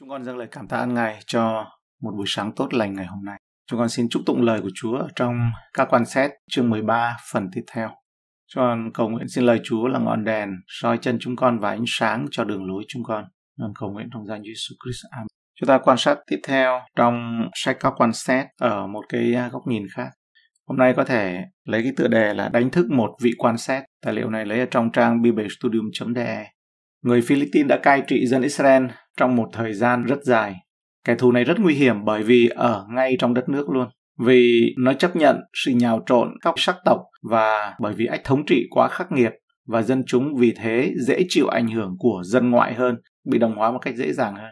Chúng con dâng lời cảm tạ ơn Ngài cho một buổi sáng tốt lành ngày hôm nay. Chúng con xin chúc tụng lời của Chúa ở trong các quan xét chương 13 phần tiếp theo. Chúng con cầu nguyện xin lời Chúa là ngọn đèn soi chân chúng con và ánh sáng cho đường lối chúng con. Chúng con cầu nguyện trong danh Jesus Christ. Amen. Chúng ta quan sát tiếp theo trong sách các quan xét ở một cái góc nhìn khác. Hôm nay có thể lấy cái tựa đề là đánh thức một vị quan xét. Tài liệu này lấy ở trong trang biblestudium.de người Philippines đã cai trị dân Israel trong một thời gian rất dài. Kẻ thù này rất nguy hiểm bởi vì ở ngay trong đất nước luôn. Vì nó chấp nhận sự nhào trộn các sắc tộc và bởi vì ách thống trị quá khắc nghiệt và dân chúng vì thế dễ chịu ảnh hưởng của dân ngoại hơn, bị đồng hóa một cách dễ dàng hơn.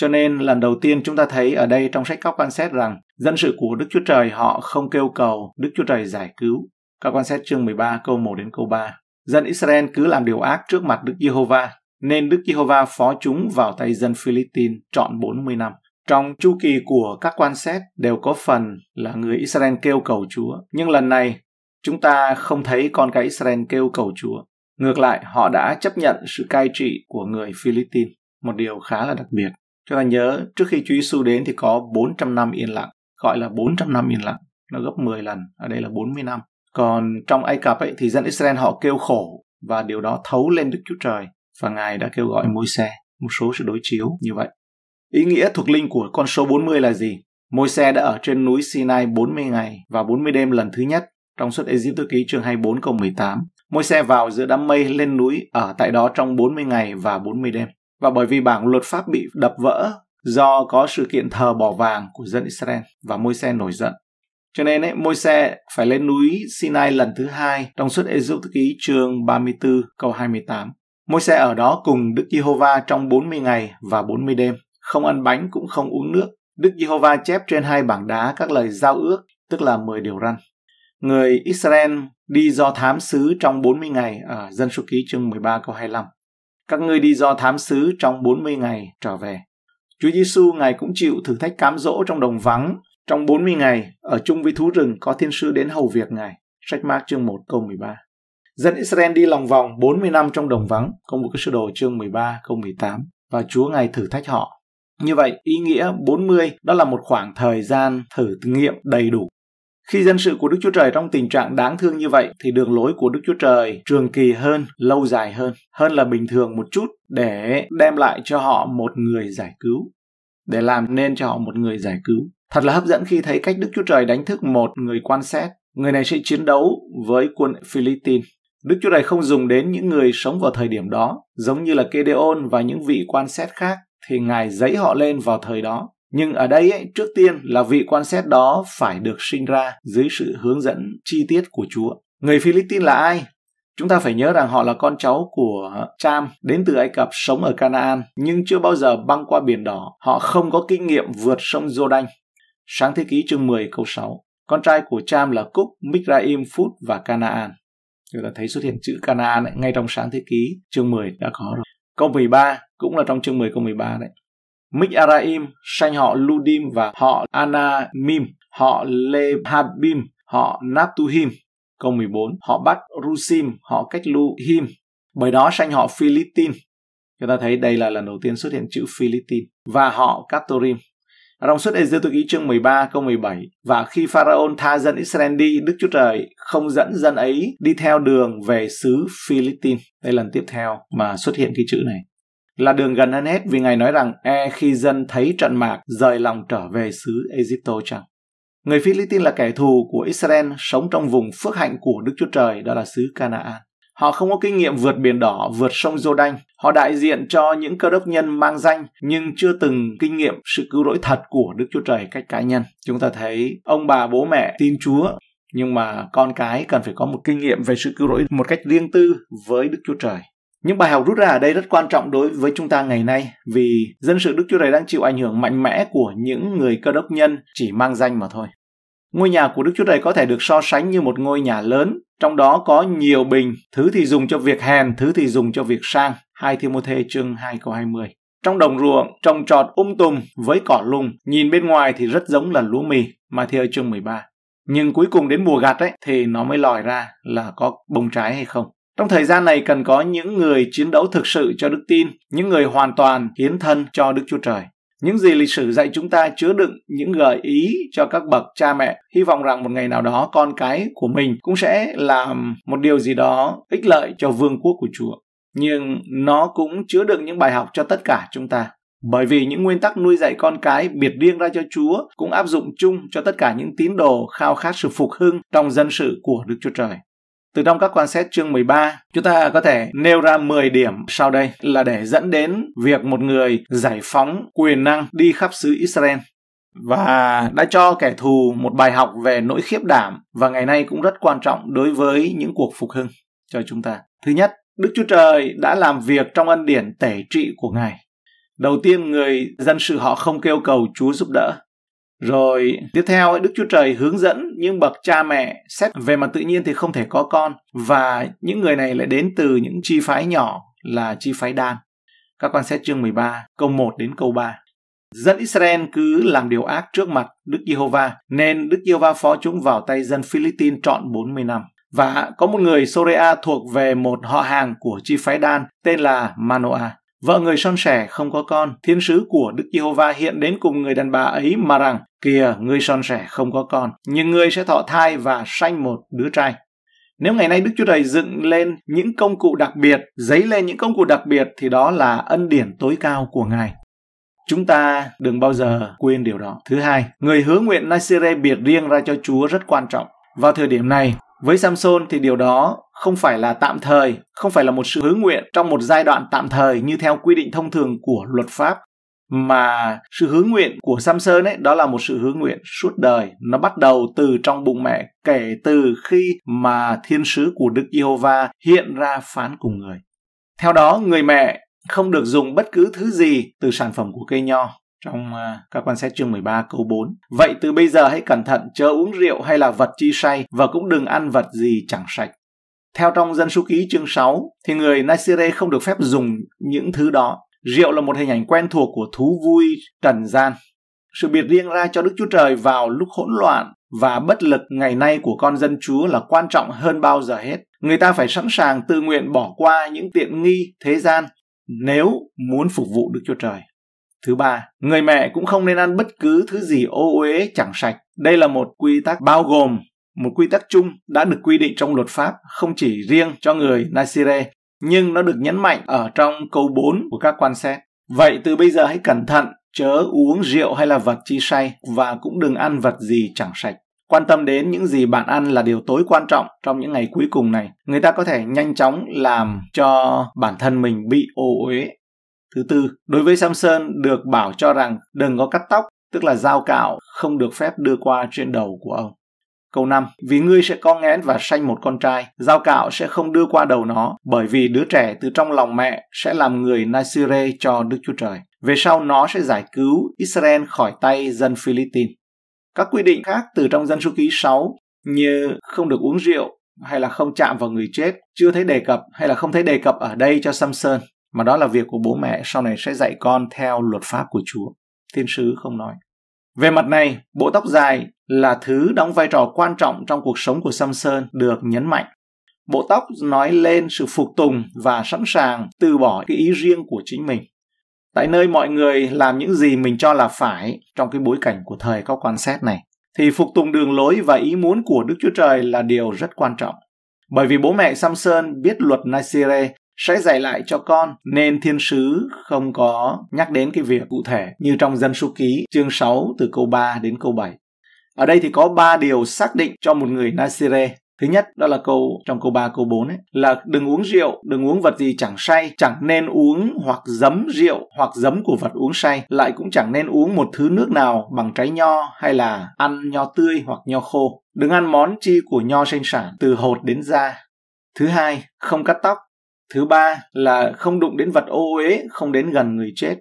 Cho nên lần đầu tiên chúng ta thấy ở đây trong sách các quan sát rằng dân sự của Đức Chúa Trời họ không kêu cầu Đức Chúa Trời giải cứu. Các quan sát chương 13 câu 1 đến câu 3. Dân Israel cứ làm điều ác trước mặt Đức Giê-hô-va nên Đức Giê-hô-va phó chúng vào tay dân Philippines trọn 40 năm. Trong chu kỳ của các quan xét đều có phần là người Israel kêu cầu Chúa, nhưng lần này chúng ta không thấy con cái Israel kêu cầu Chúa. Ngược lại, họ đã chấp nhận sự cai trị của người Philippines, một điều khá là đặc biệt. Chúng ta nhớ trước khi Chúa Giêsu đến thì có 400 năm yên lặng, gọi là 400 năm yên lặng, nó gấp 10 lần, ở đây là 40 năm. Còn trong Ai Cập ấy thì dân Israel họ kêu khổ và điều đó thấu lên Đức Chúa Trời và Ngài đã kêu gọi môi xe một số sự đối chiếu như vậy. Ý nghĩa thuộc linh của con số 40 là gì? Môi xe đã ở trên núi Sinai 40 ngày và 40 đêm lần thứ nhất trong suốt Egypt ký chương 24 câu 18. Môi xe vào giữa đám mây lên núi ở tại đó trong 40 ngày và 40 đêm. Và bởi vì bảng luật pháp bị đập vỡ do có sự kiện thờ bỏ vàng của dân Israel và môi xe nổi giận. Cho nên ấy, môi xe phải lên núi Sinai lần thứ hai trong suốt Egypt ký chương 34 câu 28 Môi xe ở đó cùng Đức Giê-hô-va trong 40 ngày và 40 đêm, không ăn bánh cũng không uống nước. Đức Giê-hô-va chép trên hai bảng đá các lời giao ước, tức là 10 điều răn. Người Israel đi do thám sứ trong 40 ngày ở Dân số ký chương 13 câu 25. Các ngươi đi do thám sứ trong 40 ngày trở về. Chúa Giêsu ngài cũng chịu thử thách cám dỗ trong đồng vắng trong 40 ngày ở chung với thú rừng có thiên sứ đến hầu việc ngài. Sách Mark chương 1 câu 13. Dân Israel đi lòng vòng 40 năm trong đồng vắng, công bố cái sơ đồ chương 13 câu 18 và Chúa ngài thử thách họ. Như vậy, ý nghĩa 40 đó là một khoảng thời gian thử nghiệm đầy đủ. Khi dân sự của Đức Chúa Trời trong tình trạng đáng thương như vậy thì đường lối của Đức Chúa Trời trường kỳ hơn, lâu dài hơn, hơn là bình thường một chút để đem lại cho họ một người giải cứu, để làm nên cho họ một người giải cứu. Thật là hấp dẫn khi thấy cách Đức Chúa Trời đánh thức một người quan sát. Người này sẽ chiến đấu với quân Philippines Đức Chúa Trời không dùng đến những người sống vào thời điểm đó, giống như là Kedeon và những vị quan xét khác thì Ngài giấy họ lên vào thời đó. Nhưng ở đây ấy, trước tiên là vị quan xét đó phải được sinh ra dưới sự hướng dẫn chi tiết của Chúa. Người Philippines là ai? Chúng ta phải nhớ rằng họ là con cháu của Cham đến từ Ai Cập sống ở Canaan nhưng chưa bao giờ băng qua biển đỏ. Họ không có kinh nghiệm vượt sông Jordan. Sáng thế ký chương 10 câu 6 Con trai của Cham là Cúc, Mikraim, Phút và Canaan. Người ta thấy xuất hiện chữ Canaan ấy, ngay trong sáng thế ký chương 10 đã có rồi. Câu 13 cũng là trong chương 10 câu 13 đấy. Mích Araim, sanh họ Ludim và họ Anamim, họ Lehabim, họ Naptuhim. Câu 14, họ bắt Rusim, họ cách Luhim. Bởi đó sanh họ Philippines. Chúng ta thấy đây là lần đầu tiên xuất hiện chữ Philippines và họ Catorim. Trong xuất Ê-dô tôi ký chương 13 câu 17 Và khi Pharaon tha dân Israel đi, Đức Chúa Trời không dẫn dân ấy đi theo đường về xứ Philippines. Đây lần tiếp theo mà xuất hiện cái chữ này là đường gần hơn hết vì Ngài nói rằng e khi dân thấy trận mạc rời lòng trở về xứ Egypto chẳng. Người Philippines là kẻ thù của Israel sống trong vùng phước hạnh của Đức Chúa Trời đó là xứ Canaan. Họ không có kinh nghiệm vượt biển đỏ, vượt sông Jordan. Họ đại diện cho những cơ đốc nhân mang danh nhưng chưa từng kinh nghiệm sự cứu rỗi thật của Đức Chúa Trời cách cá nhân. Chúng ta thấy ông bà bố mẹ tin Chúa nhưng mà con cái cần phải có một kinh nghiệm về sự cứu rỗi một cách riêng tư với Đức Chúa Trời. Những bài học rút ra ở đây rất quan trọng đối với chúng ta ngày nay vì dân sự Đức Chúa Trời đang chịu ảnh hưởng mạnh mẽ của những người cơ đốc nhân chỉ mang danh mà thôi. Ngôi nhà của Đức Chúa Trời có thể được so sánh như một ngôi nhà lớn, trong đó có nhiều bình, thứ thì dùng cho việc hèn, thứ thì dùng cho việc sang. 2 Thê chương 2 câu 20 trong đồng ruộng trồng trọt um tùm với cỏ lung nhìn bên ngoài thì rất giống là lúa mì mà theo chương 13 nhưng cuối cùng đến mùa gặt ấy thì nó mới lòi ra là có bông trái hay không trong thời gian này cần có những người chiến đấu thực sự cho đức tin những người hoàn toàn hiến thân cho đức chúa trời những gì lịch sử dạy chúng ta chứa đựng những gợi ý cho các bậc cha mẹ, hy vọng rằng một ngày nào đó con cái của mình cũng sẽ làm một điều gì đó ích lợi cho vương quốc của Chúa. Nhưng nó cũng chứa đựng những bài học cho tất cả chúng ta. Bởi vì những nguyên tắc nuôi dạy con cái biệt riêng ra cho Chúa cũng áp dụng chung cho tất cả những tín đồ khao khát sự phục hưng trong dân sự của Đức Chúa Trời. Từ trong các quan xét chương 13, chúng ta có thể nêu ra 10 điểm sau đây là để dẫn đến việc một người giải phóng quyền năng đi khắp xứ Israel và đã cho kẻ thù một bài học về nỗi khiếp đảm và ngày nay cũng rất quan trọng đối với những cuộc phục hưng cho chúng ta. Thứ nhất, Đức Chúa Trời đã làm việc trong ân điển tể trị của Ngài. Đầu tiên, người dân sự họ không kêu cầu Chúa giúp đỡ, rồi tiếp theo Đức Chúa Trời hướng dẫn những bậc cha mẹ xét về mặt tự nhiên thì không thể có con và những người này lại đến từ những chi phái nhỏ là chi phái đan. Các con xét chương 13 câu 1 đến câu 3. Dân Israel cứ làm điều ác trước mặt Đức Giê-hô-va nên Đức Giê-hô-va phó chúng vào tay dân Philippines trọn 40 năm. Và có một người Sorea thuộc về một họ hàng của chi phái Đan tên là Manoa. Vợ người son sẻ không có con, thiên sứ của Đức Giê-hô-va hiện đến cùng người đàn bà ấy mà rằng, kìa, người son sẻ không có con, nhưng người sẽ thọ thai và sanh một đứa trai. Nếu ngày nay Đức Chúa Trời dựng lên những công cụ đặc biệt, giấy lên những công cụ đặc biệt thì đó là ân điển tối cao của Ngài. Chúng ta đừng bao giờ quên điều đó. Thứ hai, người hứa nguyện Nazire biệt riêng ra cho Chúa rất quan trọng. Vào thời điểm này, với Samson thì điều đó không phải là tạm thời, không phải là một sự hứa nguyện trong một giai đoạn tạm thời như theo quy định thông thường của luật pháp mà sự hướng nguyện của Samson ấy đó là một sự hướng nguyện suốt đời nó bắt đầu từ trong bụng mẹ kể từ khi mà thiên sứ của Đức Giê-hô-va hiện ra phán cùng người theo đó người mẹ không được dùng bất cứ thứ gì từ sản phẩm của cây nho trong à, các quan sát chương 13 câu 4. Vậy từ bây giờ hãy cẩn thận chớ uống rượu hay là vật chi say và cũng đừng ăn vật gì chẳng sạch. Theo trong dân số ký chương 6 thì người Nasire không được phép dùng những thứ đó. Rượu là một hình ảnh quen thuộc của thú vui trần gian. Sự biệt riêng ra cho Đức Chúa Trời vào lúc hỗn loạn và bất lực ngày nay của con dân Chúa là quan trọng hơn bao giờ hết. Người ta phải sẵn sàng tự nguyện bỏ qua những tiện nghi thế gian nếu muốn phục vụ Đức Chúa Trời. Thứ ba, người mẹ cũng không nên ăn bất cứ thứ gì ô uế chẳng sạch. Đây là một quy tắc bao gồm một quy tắc chung đã được quy định trong luật pháp không chỉ riêng cho người Nasire, nhưng nó được nhấn mạnh ở trong câu 4 của các quan xét. Vậy từ bây giờ hãy cẩn thận, chớ uống rượu hay là vật chi say và cũng đừng ăn vật gì chẳng sạch. Quan tâm đến những gì bạn ăn là điều tối quan trọng trong những ngày cuối cùng này. Người ta có thể nhanh chóng làm cho bản thân mình bị ô uế Thứ tư, đối với Samson được bảo cho rằng đừng có cắt tóc, tức là dao cạo không được phép đưa qua trên đầu của ông. Câu 5. Vì ngươi sẽ con nghén và sanh một con trai, dao cạo sẽ không đưa qua đầu nó, bởi vì đứa trẻ từ trong lòng mẹ sẽ làm người Nasire cho Đức Chúa Trời. Về sau nó sẽ giải cứu Israel khỏi tay dân Philippines. Các quy định khác từ trong dân số ký 6 như không được uống rượu hay là không chạm vào người chết chưa thấy đề cập hay là không thấy đề cập ở đây cho Samson mà đó là việc của bố mẹ sau này sẽ dạy con theo luật pháp của Chúa. Thiên sứ không nói. Về mặt này, bộ tóc dài là thứ đóng vai trò quan trọng trong cuộc sống của Samson được nhấn mạnh. Bộ tóc nói lên sự phục tùng và sẵn sàng từ bỏ cái ý riêng của chính mình. Tại nơi mọi người làm những gì mình cho là phải trong cái bối cảnh của thời các quan sát này, thì phục tùng đường lối và ý muốn của Đức Chúa Trời là điều rất quan trọng. Bởi vì bố mẹ Samson biết luật Nasire sẽ dạy lại cho con nên thiên sứ không có nhắc đến cái việc cụ thể như trong dân số ký chương 6 từ câu 3 đến câu 7. Ở đây thì có 3 điều xác định cho một người Nazire. Thứ nhất đó là câu trong câu 3 câu 4 ấy là đừng uống rượu, đừng uống vật gì chẳng say, chẳng nên uống hoặc giấm rượu hoặc giấm của vật uống say, lại cũng chẳng nên uống một thứ nước nào bằng trái nho hay là ăn nho tươi hoặc nho khô. Đừng ăn món chi của nho sinh sản từ hột đến da, Thứ hai, không cắt tóc, Thứ ba là không đụng đến vật ô uế, không đến gần người chết.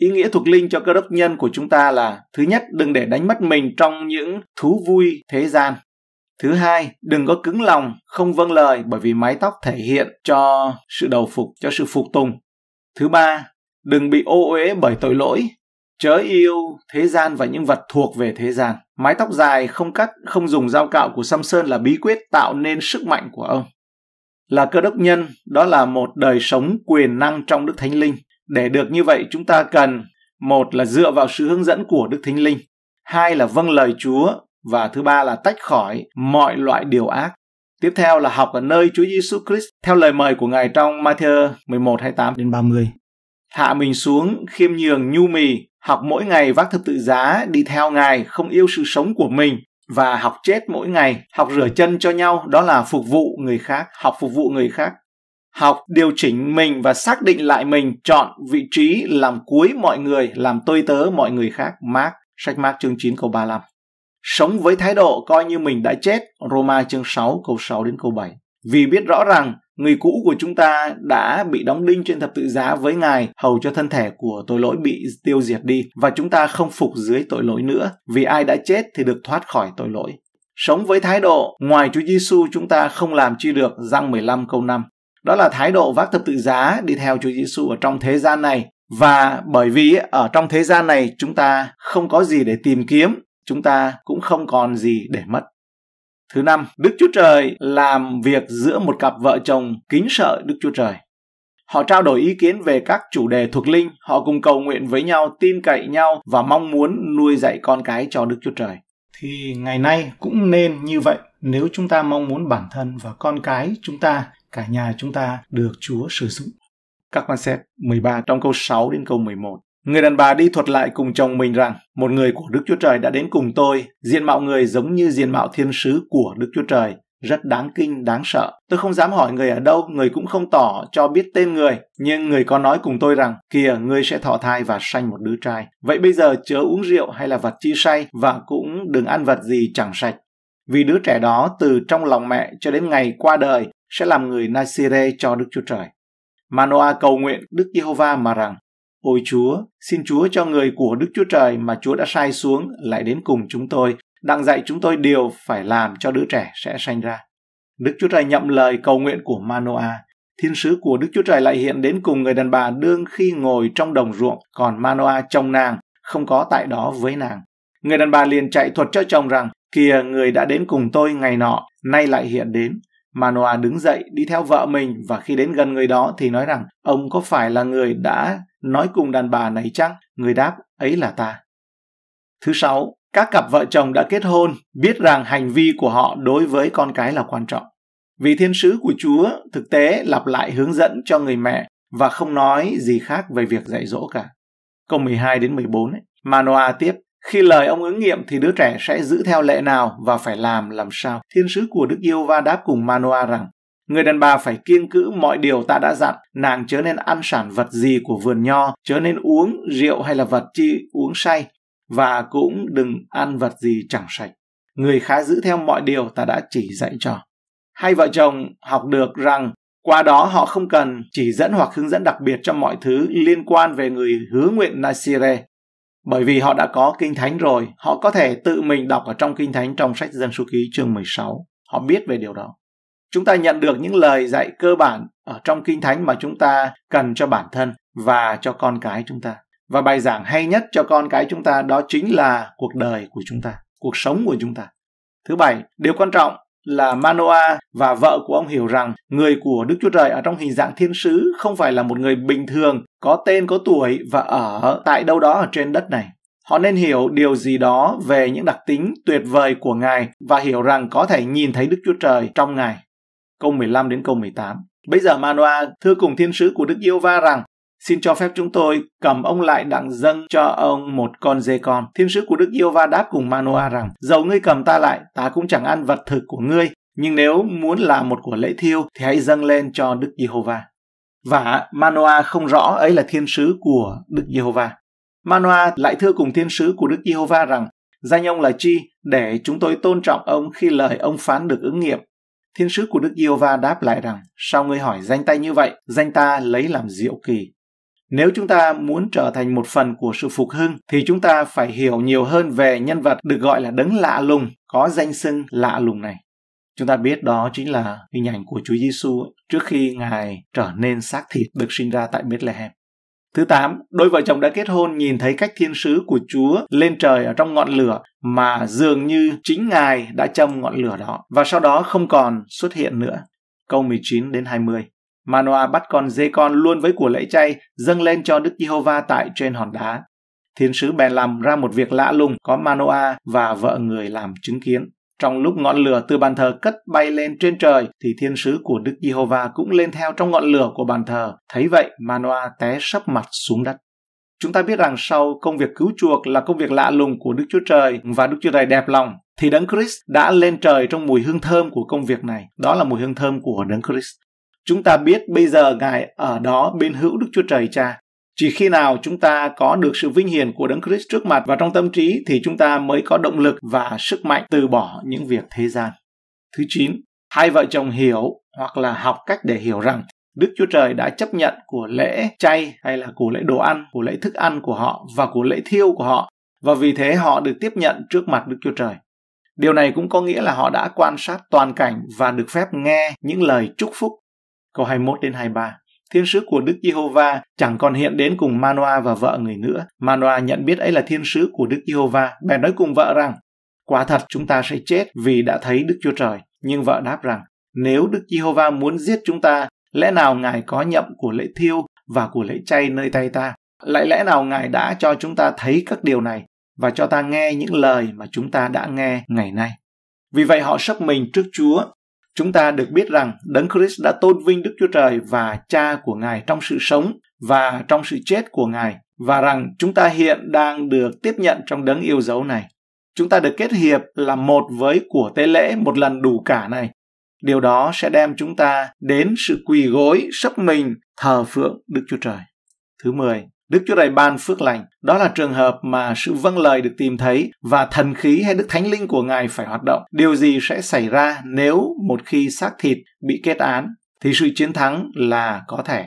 Ý nghĩa thuộc linh cho cơ đốc nhân của chúng ta là thứ nhất, đừng để đánh mất mình trong những thú vui thế gian. Thứ hai, đừng có cứng lòng, không vâng lời bởi vì mái tóc thể hiện cho sự đầu phục, cho sự phục tùng. Thứ ba, đừng bị ô uế bởi tội lỗi, chớ yêu thế gian và những vật thuộc về thế gian. Mái tóc dài không cắt, không dùng dao cạo của Samson là bí quyết tạo nên sức mạnh của ông là cơ đốc nhân đó là một đời sống quyền năng trong đức thánh linh để được như vậy chúng ta cần một là dựa vào sự hướng dẫn của đức thánh linh hai là vâng lời chúa và thứ ba là tách khỏi mọi loại điều ác Tiếp theo là học ở nơi Chúa Giêsu Christ theo lời mời của Ngài trong Matthew 11 28 đến 30. Hạ mình xuống, khiêm nhường nhu mì, học mỗi ngày vác thập tự giá, đi theo Ngài, không yêu sự sống của mình, và học chết mỗi ngày, học rửa chân cho nhau đó là phục vụ người khác, học phục vụ người khác. Học điều chỉnh mình và xác định lại mình, chọn vị trí làm cuối mọi người, làm tôi tớ mọi người khác. Mark, sách Mark chương 9 câu 35. Sống với thái độ coi như mình đã chết, Roma chương 6 câu 6 đến câu 7. Vì biết rõ rằng Người cũ của chúng ta đã bị đóng đinh trên thập tự giá với Ngài hầu cho thân thể của tội lỗi bị tiêu diệt đi và chúng ta không phục dưới tội lỗi nữa vì ai đã chết thì được thoát khỏi tội lỗi. Sống với thái độ ngoài Chúa Giêsu chúng ta không làm chi được răng 15 câu 5. Đó là thái độ vác thập tự giá đi theo Chúa Giêsu ở trong thế gian này và bởi vì ở trong thế gian này chúng ta không có gì để tìm kiếm, chúng ta cũng không còn gì để mất. Thứ năm, Đức Chúa Trời làm việc giữa một cặp vợ chồng kính sợ Đức Chúa Trời. Họ trao đổi ý kiến về các chủ đề thuộc linh, họ cùng cầu nguyện với nhau, tin cậy nhau và mong muốn nuôi dạy con cái cho Đức Chúa Trời. Thì ngày nay cũng nên như vậy, nếu chúng ta mong muốn bản thân và con cái chúng ta, cả nhà chúng ta được Chúa sử dụng. Các quan xét 13 trong câu 6 đến câu 11. Người đàn bà đi thuật lại cùng chồng mình rằng, một người của Đức Chúa Trời đã đến cùng tôi, diện mạo người giống như diện mạo thiên sứ của Đức Chúa Trời, rất đáng kinh, đáng sợ. Tôi không dám hỏi người ở đâu, người cũng không tỏ cho biết tên người, nhưng người có nói cùng tôi rằng, kìa ngươi sẽ thọ thai và sanh một đứa trai. Vậy bây giờ chớ uống rượu hay là vật chi say và cũng đừng ăn vật gì chẳng sạch. Vì đứa trẻ đó từ trong lòng mẹ cho đến ngày qua đời sẽ làm người Nazire cho Đức Chúa Trời. Manoa cầu nguyện Đức Giê-hô-va mà rằng, Ôi Chúa, xin Chúa cho người của Đức Chúa Trời mà Chúa đã sai xuống lại đến cùng chúng tôi, đặng dạy chúng tôi điều phải làm cho đứa trẻ sẽ sanh ra. Đức Chúa Trời nhậm lời cầu nguyện của Manoa, thiên sứ của Đức Chúa Trời lại hiện đến cùng người đàn bà đương khi ngồi trong đồng ruộng, còn Manoa chồng nàng không có tại đó với nàng. Người đàn bà liền chạy thuật cho chồng rằng, kìa người đã đến cùng tôi ngày nọ, nay lại hiện đến, Manoa đứng dậy đi theo vợ mình và khi đến gần người đó thì nói rằng ông có phải là người đã nói cùng đàn bà này chăng? Người đáp, ấy là ta. Thứ sáu, các cặp vợ chồng đã kết hôn biết rằng hành vi của họ đối với con cái là quan trọng. Vì thiên sứ của Chúa thực tế lặp lại hướng dẫn cho người mẹ và không nói gì khác về việc dạy dỗ cả. Câu 12 đến 14 ấy, Manoa tiếp, khi lời ông ứng nghiệm thì đứa trẻ sẽ giữ theo lệ nào và phải làm làm sao? Thiên sứ của Đức Yêu Va đáp cùng Manoa rằng, Người đàn bà phải kiêng cữ mọi điều ta đã dặn, nàng chớ nên ăn sản vật gì của vườn nho, chớ nên uống rượu hay là vật chi uống say, và cũng đừng ăn vật gì chẳng sạch. Người khá giữ theo mọi điều ta đã chỉ dạy cho. Hai vợ chồng học được rằng qua đó họ không cần chỉ dẫn hoặc hướng dẫn đặc biệt cho mọi thứ liên quan về người hứa nguyện Nasire bởi vì họ đã có Kinh Thánh rồi, họ có thể tự mình đọc ở trong Kinh Thánh trong sách Dân Số Ký chương 16. Họ biết về điều đó. Chúng ta nhận được những lời dạy cơ bản ở trong Kinh Thánh mà chúng ta cần cho bản thân và cho con cái chúng ta. Và bài giảng hay nhất cho con cái chúng ta đó chính là cuộc đời của chúng ta, cuộc sống của chúng ta. Thứ bảy, điều quan trọng là Manoa và vợ của ông hiểu rằng người của Đức Chúa Trời ở trong hình dạng thiên sứ không phải là một người bình thường, có tên có tuổi và ở tại đâu đó ở trên đất này. Họ nên hiểu điều gì đó về những đặc tính tuyệt vời của Ngài và hiểu rằng có thể nhìn thấy Đức Chúa Trời trong Ngài. Câu 15 đến câu 18 Bây giờ Manoa thưa cùng thiên sứ của Đức Yêu Va rằng Xin cho phép chúng tôi cầm ông lại đặng dâng cho ông một con dê con. Thiên sứ của Đức Yêu Va đáp cùng Manoa rằng, dầu ngươi cầm ta lại, ta cũng chẳng ăn vật thực của ngươi. Nhưng nếu muốn làm một của lễ thiêu thì hãy dâng lên cho Đức Giê-hô-va. Và Manoa không rõ ấy là thiên sứ của Đức Giê-hô-va. Manoa lại thưa cùng thiên sứ của Đức Giê-hô-va rằng, danh ông là chi để chúng tôi tôn trọng ông khi lời ông phán được ứng nghiệm. Thiên sứ của Đức Giê-hô-va đáp lại rằng, sao ngươi hỏi danh tay như vậy, danh ta lấy làm diệu kỳ. Nếu chúng ta muốn trở thành một phần của sự phục hưng thì chúng ta phải hiểu nhiều hơn về nhân vật được gọi là đấng lạ lùng, có danh xưng lạ lùng này. Chúng ta biết đó chính là hình ảnh của Chúa Giêsu trước khi Ngài trở nên xác thịt được sinh ra tại Bethlehem. Thứ tám đôi vợ chồng đã kết hôn nhìn thấy cách thiên sứ của Chúa lên trời ở trong ngọn lửa mà dường như chính Ngài đã châm ngọn lửa đó và sau đó không còn xuất hiện nữa. Câu 19 đến 20. Manoa bắt con dê con luôn với của lễ chay dâng lên cho Đức Giê-hô-va tại trên hòn đá. Thiên sứ bèn làm ra một việc lạ lùng có Manoa và vợ người làm chứng kiến. Trong lúc ngọn lửa từ bàn thờ cất bay lên trên trời thì thiên sứ của Đức Giê-hô-va cũng lên theo trong ngọn lửa của bàn thờ. Thấy vậy, Manoa té sấp mặt xuống đất. Chúng ta biết rằng sau công việc cứu chuộc là công việc lạ lùng của Đức Chúa Trời và Đức Chúa Trời đẹp lòng, thì Đấng Christ đã lên trời trong mùi hương thơm của công việc này. Đó là mùi hương thơm của Đấng Christ. Chúng ta biết bây giờ Ngài ở đó bên hữu Đức Chúa Trời Cha. Chỉ khi nào chúng ta có được sự vinh hiển của Đấng Christ trước mặt và trong tâm trí thì chúng ta mới có động lực và sức mạnh từ bỏ những việc thế gian. Thứ chín hai vợ chồng hiểu hoặc là học cách để hiểu rằng Đức Chúa Trời đã chấp nhận của lễ chay hay là của lễ đồ ăn, của lễ thức ăn của họ và của lễ thiêu của họ và vì thế họ được tiếp nhận trước mặt Đức Chúa Trời. Điều này cũng có nghĩa là họ đã quan sát toàn cảnh và được phép nghe những lời chúc phúc câu 21 đến 23. Thiên sứ của Đức Giê-hô-va chẳng còn hiện đến cùng Manoa và vợ người nữa. Manoa nhận biết ấy là thiên sứ của Đức Giê-hô-va, bèn nói cùng vợ rằng: Quả thật chúng ta sẽ chết vì đã thấy Đức Chúa Trời. Nhưng vợ đáp rằng: Nếu Đức Giê-hô-va muốn giết chúng ta, lẽ nào ngài có nhậm của lễ thiêu và của lễ chay nơi tay ta? Lại lẽ nào ngài đã cho chúng ta thấy các điều này và cho ta nghe những lời mà chúng ta đã nghe ngày nay? Vì vậy họ sắp mình trước Chúa chúng ta được biết rằng Đấng Christ đã tôn vinh Đức Chúa Trời và Cha của Ngài trong sự sống và trong sự chết của Ngài và rằng chúng ta hiện đang được tiếp nhận trong đấng yêu dấu này. Chúng ta được kết hiệp là một với của tế lễ một lần đủ cả này. Điều đó sẽ đem chúng ta đến sự quỳ gối, sấp mình, thờ phượng Đức Chúa Trời. Thứ 10. Đức Chúa Trời ban phước lành. Đó là trường hợp mà sự vâng lời được tìm thấy và thần khí hay đức thánh linh của Ngài phải hoạt động. Điều gì sẽ xảy ra nếu một khi xác thịt bị kết án thì sự chiến thắng là có thể.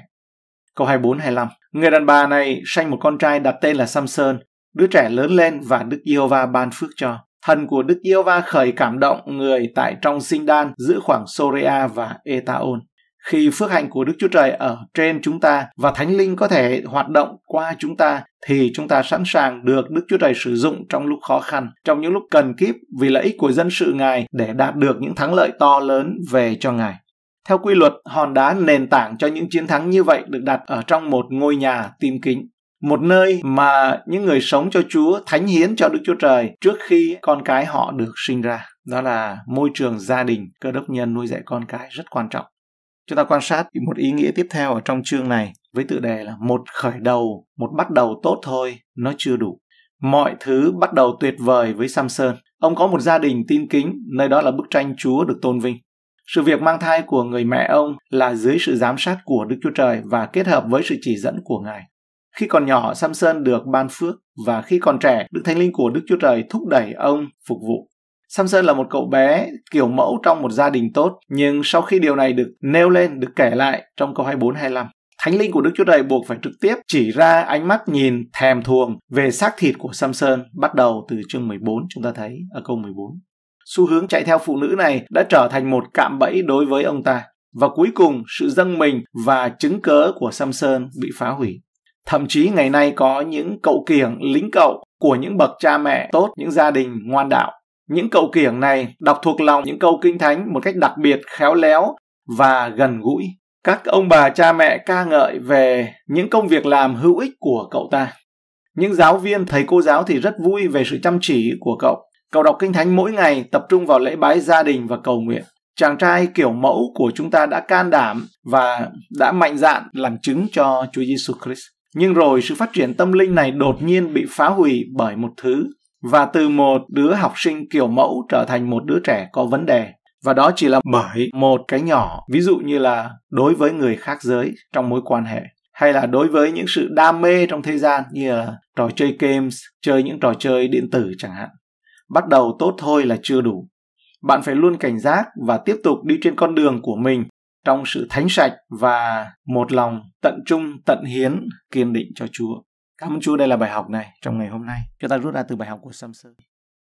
Câu 24 25. Người đàn bà này sanh một con trai đặt tên là Samson. Đứa trẻ lớn lên và Đức Giê-hô-va ban phước cho. Thần của Đức Giê-hô-va khởi cảm động người tại trong sinh đan giữa khoảng Sorea và Etaon khi phước hạnh của Đức Chúa Trời ở trên chúng ta và Thánh Linh có thể hoạt động qua chúng ta thì chúng ta sẵn sàng được Đức Chúa Trời sử dụng trong lúc khó khăn, trong những lúc cần kíp vì lợi ích của dân sự Ngài để đạt được những thắng lợi to lớn về cho Ngài. Theo quy luật, hòn đá nền tảng cho những chiến thắng như vậy được đặt ở trong một ngôi nhà tìm kính một nơi mà những người sống cho Chúa thánh hiến cho Đức Chúa Trời trước khi con cái họ được sinh ra. Đó là môi trường gia đình, cơ đốc nhân nuôi dạy con cái rất quan trọng. Chúng ta quan sát một ý nghĩa tiếp theo ở trong chương này với tựa đề là một khởi đầu, một bắt đầu tốt thôi, nó chưa đủ. Mọi thứ bắt đầu tuyệt vời với Samson. Ông có một gia đình tin kính, nơi đó là bức tranh Chúa được tôn vinh. Sự việc mang thai của người mẹ ông là dưới sự giám sát của Đức Chúa Trời và kết hợp với sự chỉ dẫn của Ngài. Khi còn nhỏ, Samson được ban phước và khi còn trẻ, Đức Thánh Linh của Đức Chúa Trời thúc đẩy ông phục vụ. Samson là một cậu bé kiểu mẫu trong một gia đình tốt, nhưng sau khi điều này được nêu lên, được kể lại trong câu 24 25, Thánh linh của Đức Chúa Trời buộc phải trực tiếp chỉ ra ánh mắt nhìn thèm thuồng về xác thịt của Samson bắt đầu từ chương 14 chúng ta thấy ở câu 14. Xu hướng chạy theo phụ nữ này đã trở thành một cạm bẫy đối với ông ta và cuối cùng sự dâng mình và chứng cớ của Samson bị phá hủy. Thậm chí ngày nay có những cậu kiểng lính cậu của những bậc cha mẹ tốt, những gia đình ngoan đạo những cậu kiểng này đọc thuộc lòng những câu kinh thánh một cách đặc biệt khéo léo và gần gũi. Các ông bà cha mẹ ca ngợi về những công việc làm hữu ích của cậu ta. Những giáo viên, thầy cô giáo thì rất vui về sự chăm chỉ của cậu. Cậu đọc kinh thánh mỗi ngày tập trung vào lễ bái gia đình và cầu nguyện. Chàng trai kiểu mẫu của chúng ta đã can đảm và đã mạnh dạn làm chứng cho Chúa Giêsu Christ. Nhưng rồi sự phát triển tâm linh này đột nhiên bị phá hủy bởi một thứ và từ một đứa học sinh kiểu mẫu trở thành một đứa trẻ có vấn đề và đó chỉ là bởi một cái nhỏ ví dụ như là đối với người khác giới trong mối quan hệ hay là đối với những sự đam mê trong thế gian như là trò chơi games chơi những trò chơi điện tử chẳng hạn bắt đầu tốt thôi là chưa đủ bạn phải luôn cảnh giác và tiếp tục đi trên con đường của mình trong sự thánh sạch và một lòng tận trung tận hiến kiên định cho chúa Cảm ơn Chúa đây là bài học này trong ngày hôm nay. Chúng ta rút ra từ bài học của Samson.